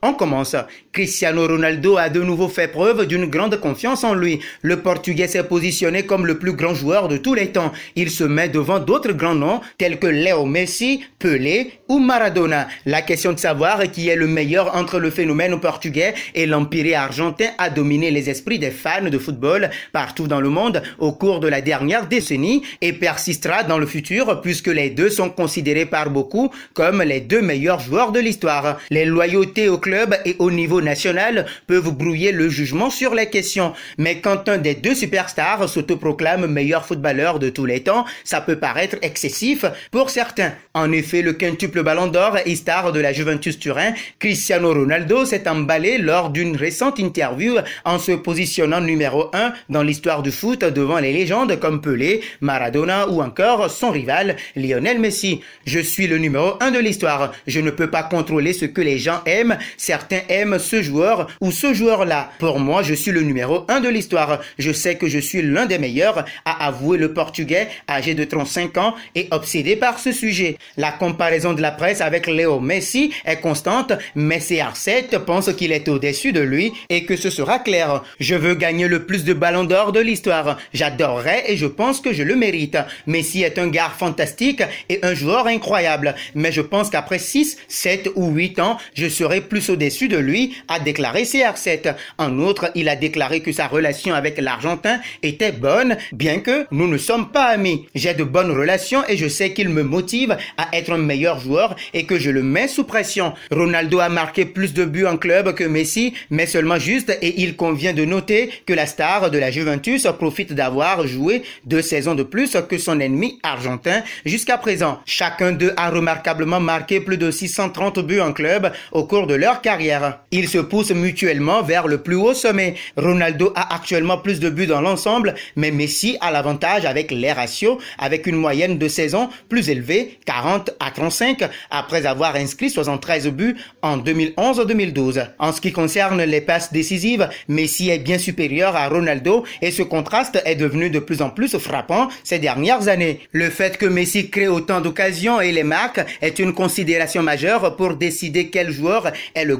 On commence. Cristiano Ronaldo a de nouveau fait preuve d'une grande confiance en lui. Le Portugais s'est positionné comme le plus grand joueur de tous les temps. Il se met devant d'autres grands noms tels que Léo Messi, Pelé ou Maradona. La question de savoir qui est le meilleur entre le phénomène portugais et l'empire argentin a dominé les esprits des fans de football partout dans le monde au cours de la dernière décennie et persistera dans le futur puisque les deux sont considérés par beaucoup comme les deux meilleurs joueurs de l'histoire. Les loyautés au et au niveau national peuvent brouiller le jugement sur la question. Mais quand un des deux superstars s'autoproclame meilleur footballeur de tous les temps, ça peut paraître excessif pour certains. En effet, le quintuple ballon d'or et star de la Juventus Turin, Cristiano Ronaldo, s'est emballé lors d'une récente interview en se positionnant numéro 1 dans l'histoire du foot devant les légendes comme Pelé, Maradona ou encore son rival Lionel Messi. Je suis le numéro 1 de l'histoire. Je ne peux pas contrôler ce que les gens aiment, Certains aiment ce joueur ou ce joueur-là. Pour moi, je suis le numéro 1 de l'histoire. Je sais que je suis l'un des meilleurs, à avouer le Portugais, âgé de 35 ans et obsédé par ce sujet. La comparaison de la presse avec Léo Messi est constante, mais CR7 pense qu'il est au-dessus de lui et que ce sera clair. Je veux gagner le plus de ballons d'or de l'histoire. J'adorerais et je pense que je le mérite. Messi est un gars fantastique et un joueur incroyable. Mais je pense qu'après 6, 7 ou 8 ans, je serai plus au-dessus de lui, a déclaré CR7. En outre, il a déclaré que sa relation avec l'Argentin était bonne, bien que nous ne sommes pas amis. J'ai de bonnes relations et je sais qu'il me motive à être un meilleur joueur et que je le mets sous pression. Ronaldo a marqué plus de buts en club que Messi, mais seulement juste et il convient de noter que la star de la Juventus profite d'avoir joué deux saisons de plus que son ennemi argentin jusqu'à présent. Chacun d'eux a remarquablement marqué plus de 630 buts en club au cours de leur carrière. Ils se poussent mutuellement vers le plus haut sommet. Ronaldo a actuellement plus de buts dans l'ensemble, mais Messi a l'avantage avec les ratios, avec une moyenne de saison plus élevée, 40 à 35, après avoir inscrit 73 buts en 2011-2012. En ce qui concerne les passes décisives, Messi est bien supérieur à Ronaldo et ce contraste est devenu de plus en plus frappant ces dernières années. Le fait que Messi crée autant d'occasions et les marques est une considération majeure pour décider quel joueur est le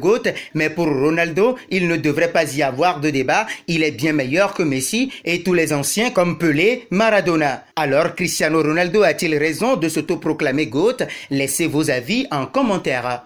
mais pour Ronaldo, il ne devrait pas y avoir de débat. Il est bien meilleur que Messi et tous les anciens comme Pelé, Maradona. Alors Cristiano Ronaldo a-t-il raison de s'autoproclamer GOAT Laissez vos avis en commentaire.